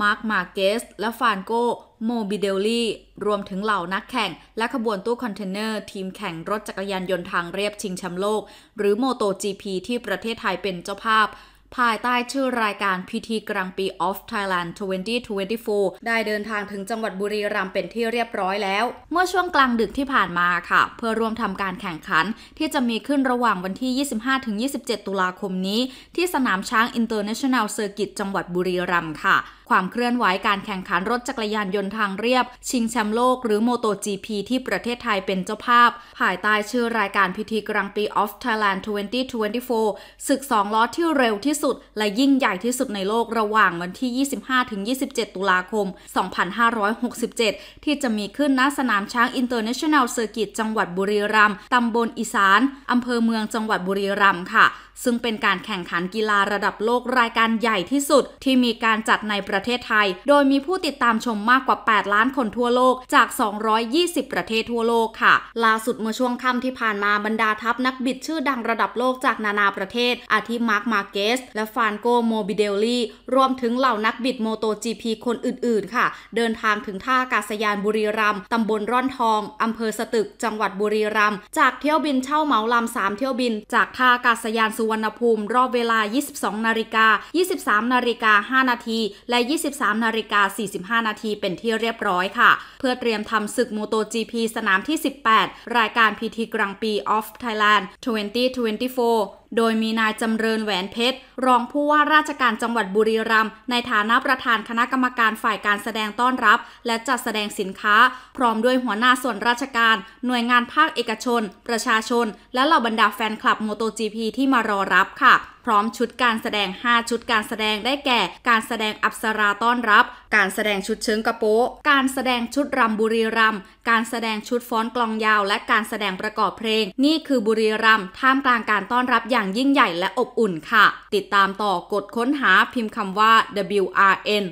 มาร์คมาเกส และฟานโกโมบิเดลลี่ รวมถึงเหล่านักแข่ง และขบวนตู้คอนเทนเนอร์ ทีมแข่งรถจักรยานยนต์ทางเรียบชิงแชมป์โลก หรือโมโต GP ที่ประเทศไทยเป็นเจ้าภาพภายใต้ชื่อรายการพิธีกลางปี of Thailand 2024 ได้เดินทางถึงจังหวัดบุรีรัมย์เป็นที่เรียบร้อยแล้ว เมื่อช่วงกลางดึกที่ผ่านมาค่ะ เพื่อร่วมทำการแข่งขันที่จะมีขึ้นระหว่างวันที่ 25-27 ตุลาคมนี้ที่สนามช้าง International Circuit จังหวัดบุรีรัมย์ค่ะ ความเคลื่อนไหวการแข่งขันรถจักรยานยนต์ทางเรียบชิงแชมป์โลกหรือ MotoGP ที่ประเทศไทยเป็นเจ้าภาพ ภายใต้ชื่อรายการพิธีกลางปี of Thailand 2024ศึก 2ล้อที่เร็วที่สุดุดและยิ่งใหญ่ที่สุดในโลกระหว่างวันที่ 25-27 ตุลาคม 2567 ที่จะมีขึ้นณสนามช้างอินเตอร์เนชั่นแนลเซอร์กิตจังหวัดบุรีรัมย์ ตำบลอีสาน อำเภอเมืองจังหวัดบุรีรัมย์ค่ะ ซึ่งเป็นการแข่งขันกีฬาระดับโลกรายการใหญ่ที่สุดที่มีการจัดในประเทศไทย โดยมีผู้ติดตามชมมากกว่า 8 ล้านคนทั่วโลกจาก 220 ประเทศทั่วโลกค่ะ ล่าสุดเมื่อช่วงค่ำที่ผ่านมาบรรดาทัพนักบิดชื่อดังระดับโลกจากนานาประเทศ อาทิ มาร์กมาเกสและฟานโกโมบิเดลลี่ รวมถึงเหล่านักบิดโมโตจีพีคนอื่นๆ ค่ะ เดินทางถึงท่าอากาศยานบุรีรัมย์ ตำบลร่อนทอง อำเภอสตึก จังหวัดบุรีรัมย์ จากเที่ยวบินเช่าเหมาลำสามเที่ยวบิน จากท่าอากาศยานสุวรรณภูมิ รอบเวลา 22 นาฬิกา 23 นาฬิกา 5 นาที และ 23 นาฬิกา 45 นาทีเป็นที่เรียบร้อยค่ะ เพื่อเตรียมทำศึกโมโตจีพีสนามที่ 18 รายการพีทีกลางปีออฟไทยแลนด์2024โดยมีนายจำเริญแหวนเพชร รองผู้ว่าราชการจังหวัดบุรีรัมย์ในฐานะประธานคณะกรรมการฝ่ายการแสดงต้อนรับและจัดแสดงสินค้า พร้อมด้วยหัวหน้าส่วนราชการ หน่วยงานภาคเอกชน ประชาชนและเหล่าบรรดาแฟนคลับโมโตจีพีที่มารอรับค่ะพร้อม ชุดการแสดง 5 ชุดการแสดงได้แก่ การแสดงอัปสราต้อนรับ การแสดงชุดเชิงกระโปะการแสดงชุดรำบุรีรำการแสดงชุดฟ้อนกลองยาว และการแสดงประกอบเพลง นี่คือบุรีรำท่ามกลางการต้อนรับอย่างยิ่งใหญ่และอบอุ่นค่ะ ติดตามต่อกดค้นหาพิมพ์คำว่า WRN